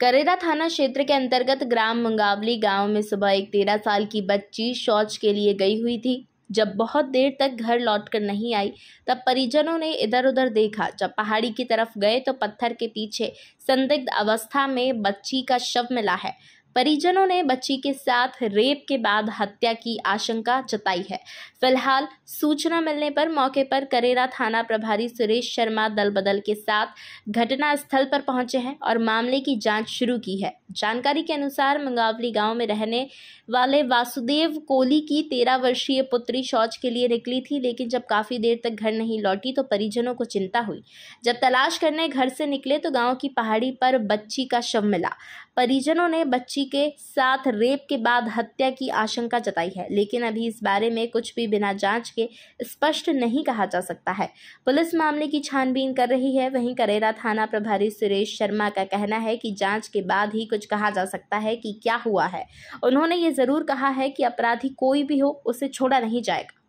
करेरा थाना क्षेत्र के अंतर्गत ग्राम मंगावली गांव में सुबह एक तेरह साल की बच्ची शौच के लिए गई हुई थी जब बहुत देर तक घर लौटकर नहीं आई तब परिजनों ने इधर उधर देखा जब पहाड़ी की तरफ गए तो पत्थर के पीछे संदिग्ध अवस्था में बच्ची का शव मिला है परिजनों ने बच्ची के साथ रेप के बाद हत्या की आशंका जताई है फिलहाल सूचना मिलने पर मौके पर करेरा थाना प्रभारी सुरेश शर्मा दल बदल के साथ स्थल पर पहुंचे हैं और मामले की जांच शुरू की है जानकारी के अनुसार मंगावली गांव में रहने वाले वासुदेव कोहली की तेरह वर्षीय पुत्री शौच के लिए निकली थी लेकिन जब काफ़ी देर तक घर नहीं लौटी तो परिजनों को चिंता हुई जब तलाश करने घर से निकले तो गाँव की पहाड़ी पर बच्ची का शव मिला परिजनों ने बच्ची के साथ रेप के बाद हत्या की आशंका जताई है लेकिन अभी इस बारे में कुछ भी बिना जांच के स्पष्ट नहीं कहा जा सकता है पुलिस मामले की छानबीन कर रही है वहीं करेरा थाना प्रभारी सुरेश शर्मा का कहना है कि जांच के बाद ही कुछ कहा जा सकता है कि क्या हुआ है उन्होंने ये ज़रूर कहा है कि अपराधी कोई भी हो उसे छोड़ा नहीं जाएगा